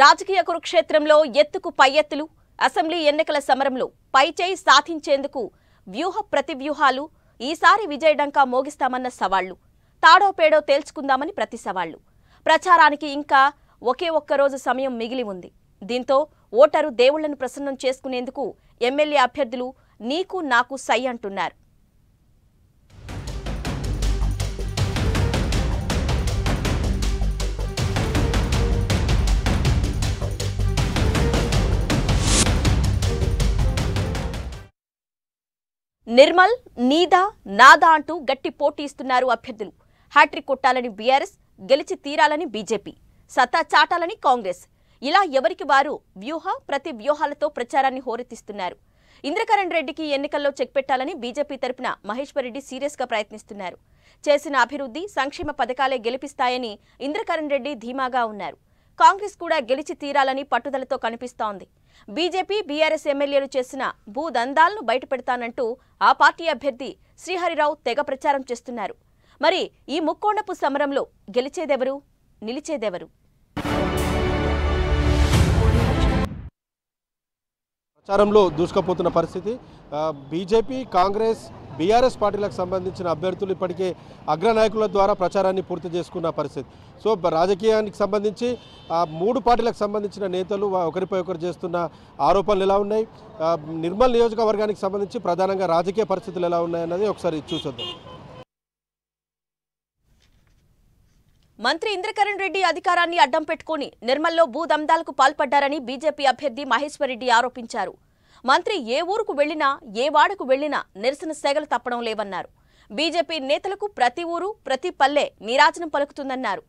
రాజకీయ కురుక్షేత్రంలో ఎత్తుకు పై ఎత్తులు అసెంబ్లీ ఎన్నికల సమరంలో పైచేయి సాధించేందుకు వ్యూహ ప్రతివ్యూహాలు ఈసారి విజయడంకా మోగిస్తామన్న సవాళ్లు తాడోపేడో తేల్చుకుందామని ప్రతి సవాళ్లు ప్రచారానికి ఇంకా ఒకే ఒక్కరోజు సమయం మిగిలి ఉంది దీంతో ఓటరు దేవుళ్లను ప్రసన్నం చేసుకునేందుకు ఎమ్మెల్యే అభ్యర్థులు నీకు నాకు సై అంటున్నారు నిర్మల్ నీదా నాదా అంటూ గట్టి పోటీ ఇస్తున్నారు అభ్యర్థులు హ్యాట్రిక్ కొట్టాలని బీఆర్ఎస్ గెలిచి తీరాలని బీజేపీ సత్తా చాటాలని కాంగ్రెస్ ఇలా ఎవరికి వారు వ్యూహ ప్రతి వ్యూహాలతో ప్రచారాన్ని హోరెత్తిస్తున్నారు ఇంద్రకరణ్ రెడ్డికి ఎన్నికల్లో చెక్ పెట్టాలని బీజేపీ తరపున మహేశ్వరరెడ్డి గా ప్రయత్నిస్తున్నారు చేసిన అభివృద్ధి సంక్షేమ పథకాలే గెలిపిస్తాయని ఇంద్రకరణ్ రెడ్డి ధీమాగా ఉన్నారు కాంగ్రెస్ కూడా గెలిచి తీరాలని పట్టుదలతో కనిపిస్తోంది బీజేపీ బీఆర్ఎస్ ఎమ్మెల్యేలు చేసిన భూదందాలను బయటపెడతానంటూ ఆ పార్టీ అభ్యర్థి శ్రీహరిరావు తెగ ప్రచారం చేస్తున్నారు మరి ఈ ముక్కోణపు సమరంలో గెలిచేదెవరు నిలిచేదెవరు ప్రచారంలో దూసుకుపోతున్న పరిస్థితి బీజేపీ కాంగ్రెస్ బీఆర్ఎస్ పార్టీలకు సంబంధించిన అభ్యర్థులు ఇప్పటికే అగ్రనాయకుల ద్వారా ప్రచారాన్ని పూర్తి చేసుకున్న పరిస్థితి సో రాజకీయానికి సంబంధించి ఆ మూడు పార్టీలకు సంబంధించిన నేతలు ఒకరిపై ఒకరు చేస్తున్న ఆరోపణలు ఎలా ఉన్నాయి నిర్మల్ నియోజకవర్గానికి సంబంధించి ప్రధానంగా రాజకీయ పరిస్థితులు ఎలా ఉన్నాయన్నది ఒకసారి చూసొద్దాం మంత్రి ఇంద్రకరణ్ రెడ్డి అధికారాన్ని అడ్డం పెట్టుకుని నిర్మల్లో భూదందాలకు పాల్పడ్డారని బీజేపీ అభ్యర్థి మహేశ్వరరెడ్డి ఆరోపించారు మంత్రి ఏ ఊరుకు వెళ్లినా ఏ వాడకు వెళ్లినా నిరసన సేగలు తప్పడం లేవన్నారు బీజేపీ నేతలకు ప్రతి ఊరు ప్రతి పల్లె నీరాజనం పలుకుతుందన్నారు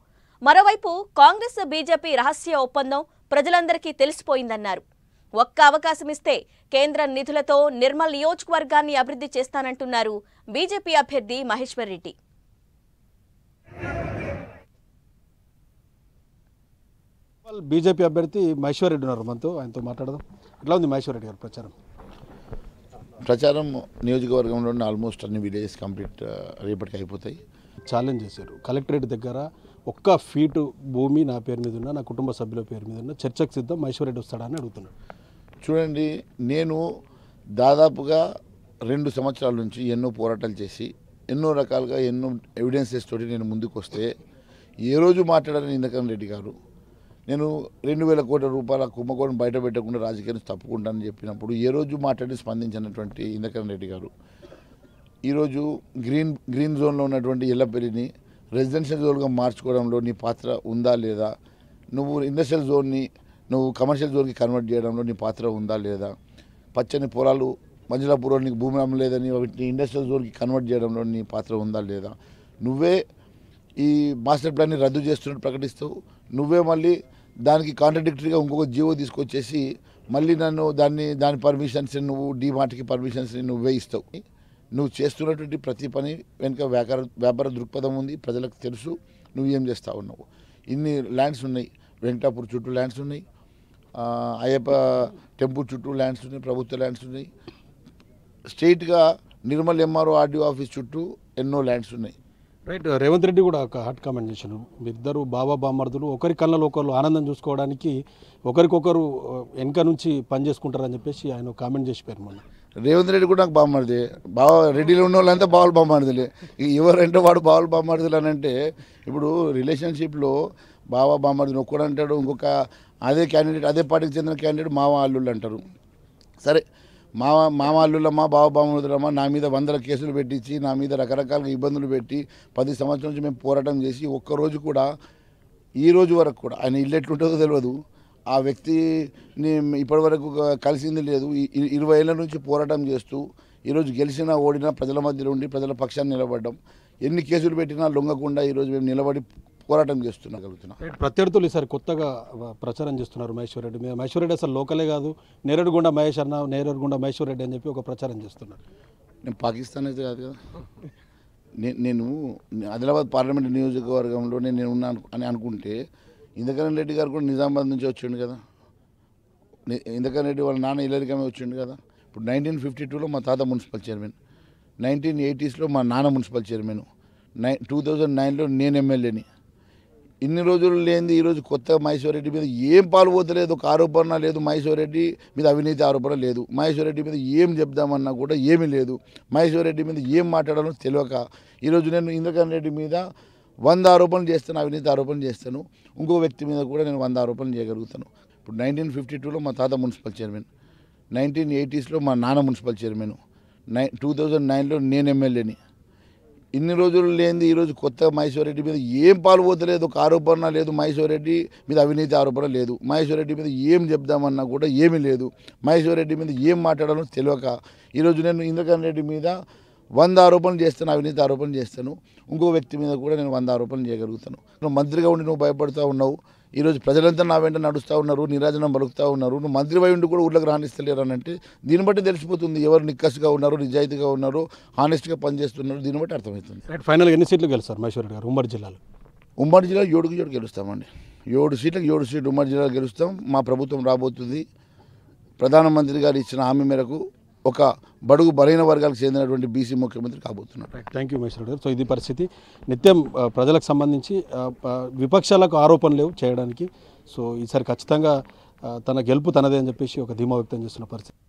మరోవైపు కాంగ్రెస్ బీజేపీ రహస్య ఒప్పందం ప్రజలందరికీ తెలిసిపోయిందన్నారు ఒక్క అవకాశమిస్తే కేంద్ర నిధులతో నిర్మల్ నియోజకవర్గాన్ని అభివృద్ధి చేస్తానంటున్నారు బీజేపీ అభ్యర్థి మహేశ్వర్ రెడ్డి బీజేపీ అభ్యర్థి మహేశ్వర్ రెడ్డి ఉన్నారు మనతో ఆయనతో మాట్లాడదాం ఎట్లా ఉంది మహేశ్వర రెడ్డి గారు ప్రచారం ప్రచారం నియోజకవర్గంలో ఆల్మోస్ట్ అన్ని విలేజెస్ కంప్లీట్ రేపటికి అయిపోతాయి ఛాలెంజ్ చేశారు కలెక్టరేట్ దగ్గర ఒక్క ఫీటు భూమి నా పేరు మీద ఉన్నా నా కుటుంబ సభ్యుల పేరు మీద ఉన్న చర్చకు సిద్ధం మహేశ్వర రెడ్డి వస్తాడని అడుగుతున్నాడు చూడండి నేను దాదాపుగా రెండు సంవత్సరాల నుంచి ఎన్నో పోరాటాలు చేసి ఎన్నో రకాలుగా ఎన్నో ఎవిడెన్సెస్ తోటి నేను ముందుకు వస్తే ఏ రోజు మాట్లాడాలని ఇందకరణ్ రెడ్డి గారు నేను రెండు వేల కోట్ల రూపాయల కుంభకోణం బయట పెట్టకుండా రాజకీయాన్ని తప్పుకుంటానని చెప్పినప్పుడు ఏ రోజు మాట్లాడి స్పందించినటువంటి ఇందకరణ్ రెడ్డి గారు ఈరోజు గ్రీన్ గ్రీన్ జోన్లో ఉన్నటువంటి ఎల్లపెల్లిని రెసిడెన్షియల్ జోన్గా మార్చుకోవడంలో నీ పాత్ర ఉందా లేదా నువ్వు ఇండస్ట్రియల్ జోన్ని నువ్వు కమర్షియల్ జోన్కి కన్వర్ట్ చేయడంలో నీ పాత్ర ఉందా లేదా పచ్చని పొలాలు మంజులాపురం నీకు భూమి అమ్మలేదని వాటిని ఇండస్ట్రియల్ జోన్కి కన్వర్ట్ చేయడంలో నీ పాత్ర ఉందా లేదా నువ్వే ఈ మాస్టర్ ప్లాన్ని రద్దు చేస్తున్నట్టు ప్రకటిస్తూ నువ్వే మళ్ళీ దానికి కాంట్రడిక్టరీగా ఇంకొక జీవో తీసుకొచ్చేసి మళ్ళీ నన్ను దాన్ని దాని పర్మిషన్స్ నువ్వు డీమార్ట్కి పర్మిషన్స్ నువ్వు వేయిస్తావు నువ్వు చేస్తున్నటువంటి ప్రతి పని వెనుక వ్యాపార వ్యాపార దృక్పథం ఉంది ప్రజలకు తెలుసు నువ్వు ఏం చేస్తావు నువ్వు ఇన్ని ల్యాండ్స్ ఉన్నాయి వెంకటాపూర్ చుట్టూ ల్యాండ్స్ ఉన్నాయి అయ్యప్ప టెంపుల్ చుట్టూ ల్యాండ్స్ ఉన్నాయి ప్రభుత్వ ల్యాండ్స్ ఉన్నాయి స్టేట్గా నిర్మల్ ఎంఆర్ఓ ఆర్డీఓ ఆఫీస్ చుట్టూ ఎన్నో ల్యాండ్స్ ఉన్నాయి రైట్ రేవంత్ రెడ్డి కూడా ఒక హాట్ కామెంట్ చేశారు ఇద్దరు బాబా బామర్దులు ఒకరి కళ్ళలో ఒకరు ఆనందం చూసుకోవడానికి ఒకరికొకరు వెనక నుంచి పనిచేసుకుంటారని చెప్పేసి ఆయన కామెంట్ చేసిపోయారు మొన్న రేవంత్ రెడ్డి కూడా నాకు బామ్మడిది బావా రెడ్డిలో ఉన్న వాళ్ళంతా బావులు బామ్మడిదిలే ఎవరంటే వాడు బావులు బామ్మర్దులు అని అంటే ఇప్పుడు రిలేషన్షిప్లో బాబా బామ్మర్దులు ఒక్కడంటాడు అంటాడు ఇంకొక అదే క్యాండిడేట్ అదే పార్టీకి చెందిన క్యాండిడేట్ మావా అల్లుళ్ళు అంటారు సరే మా బావ బావబామృతులమ్మా నా మీద వందల కేసులు పెట్టించి నా మీద రకరకాలుగా ఇబ్బందులు పెట్టి పది సంవత్సరం నుంచి మేము పోరాటం చేసి ఒక్కరోజు కూడా ఈ రోజు వరకు కూడా ఆయన ఇల్లెట్లుంటుందో తెలియదు ఆ వ్యక్తిని ఇప్పటి వరకు కలిసింది లేదు ఇరవై ఏళ్ళ నుంచి పోరాటం చేస్తూ ఈరోజు గెలిచినా ఓడినా ప్రజల మధ్యలో ఉండి ప్రజల పక్షాన్ని నిలబడడం ఎన్ని కేసులు పెట్టినా లొంగకుండా ఈరోజు మేము నిలబడి పోరాటం చేస్తున్నాగలుగుతున్నాం ప్రత్యర్థులు ఈసారి కొత్తగా ప్రచారం చేస్తున్నారు మహేశ్వర్ రెడ్డి మీరు మహేశ్వర్ రెడ్డి అసలు లోకలే కాదు నేరడుగుండ మహేష్ అన్న నేరడుగుండ మహేశ్వర్ రెడ్డి అని చెప్పి ఒక ప్రచారం చేస్తున్నారు నేను పాకిస్తాన్ అయితే కాదు కదా నేను ఆదిలాబాద్ పార్లమెంట్ నియోజకవర్గంలో నేను ఉన్నాను అని అనుకుంటే ఇందకరణ్ రెడ్డి గారు కూడా నిజామాబాద్ నుంచి వచ్చిండు కదా ఇందకరణ్ రెడ్డి వాళ్ళ నాన్న ఇల్లరికమే వచ్చిండు కదా ఇప్పుడు నైన్టీన్ ఫిఫ్టీ టూలో మా తాత మున్సిపల్ చైర్మన్ నైన్టీన్ ఎయిటీస్లో మా నాన్న municipal chairman nine two thousand నైన్లో నేను ఎమ్మెల్యేని ఇన్ని రోజులు లేనిది ఈరోజు కొత్తగా మహేశ్వర రెడ్డి మీద ఏం పాల్పోతలేదు ఒక ఆరోపణ లేదు మహేశ్వర రెడ్డి మీద అవినీతి ఆరోపణ లేదు మహేశ్వర రెడ్డి మీద ఏం చెప్దామన్నా కూడా ఏమీ లేదు మహేశ్వర రెడ్డి మీద ఏం మాట్లాడాలో తెలియక ఈరోజు నేను ఇంద్రకాంత్ రెడ్డి మీద వంద ఆరోపణలు చేస్తాను అవినీతి ఆరోపణలు చేస్తాను ఇంకో వ్యక్తి మీద కూడా నేను వంద ఆరోపణలు చేయగలుగుతాను ఇప్పుడు నైన్టీన్ ఫిఫ్టీ టూలో మా తాత మున్సిపల్ చైర్మన్ నైన్టీన్ ఎయిటీస్లో మా నాన్న municipal chairman nine two thousand నైన్లో నేను ఎమ్మెల్యేని ఇన్ని రోజులు లేనిది ఈరోజు కొత్త మహేశ్వర రెడ్డి మీద ఏం పాల్పోతలేదు ఒక ఆరోపణ లేదు మహేశ్వర రెడ్డి మీద అవినీతి ఆరోపణ లేదు మహేశ్వర రెడ్డి మీద ఏం చెప్దామన్నా కూడా ఏమీ లేదు మహేశ్వర రెడ్డి మీద ఏం మాట్లాడాలో తెలియక ఈరోజు నేను ఇంద్రకరణ్ రెడ్డి మీద వంద ఆరోపణలు చేస్తాను అవినీతి ఆరోపణలు చేస్తాను ఇంకో వ్యక్తి మీద కూడా నేను వంద ఆరోపణలు చేయగలుగుతాను మంత్రిగా ఉండి నువ్వు భయపడుతూ ఉన్నావు ఈరోజు ప్రజలంతా నా వెంట నడుస్తూ ఉన్నారు నిరాజనం పలుకుతూ ఉన్నారు నువ్వు మంత్రి వై ఉండి కూడా ఊళ్ళకి రాణిస్తలేరు అని అంటే దీన్ని బట్టి తెలిసిపోతుంది ఎవరు నిక్కస్గా ఉన్నారు నిజాయితీగా ఉన్నారు హానెస్ట్గా పనిచేస్తున్నారు దీన్ని బట్టి అర్థమవుతుంది ఫైనల్గా ఎన్ని సీట్లు గెలుస్తారు మహేశ్వర గారు ఉమ్మడి జిల్లాలో ఉమ్మడి జిల్లా ఏడుకు ఏడు గెలుస్తామండి ఏడు సీట్లకు ఏడు సీట్లు ఉమ్మడి జిల్లాలో గెలుస్తాం మా ప్రభుత్వం రాబోతుంది ప్రధానమంత్రి గారు ఇచ్చిన హామీ మేరకు ఒక బడుగు బలైన వర్గాలకు చెందినటువంటి బీసీ ముఖ్యమంత్రి కాబోతున్నారు థ్యాంక్ యూ మహేశ్వర గారు సో ఇది పరిస్థితి నిత్యం ప్రజలకు సంబంధించి విపక్షాలకు ఆరోపణలు చేయడానికి సో ఈసారి ఖచ్చితంగా తన గెలుపు తనదే అని చెప్పేసి ఒక ధీమా వ్యక్తం చేస్తున్న పరిస్థితి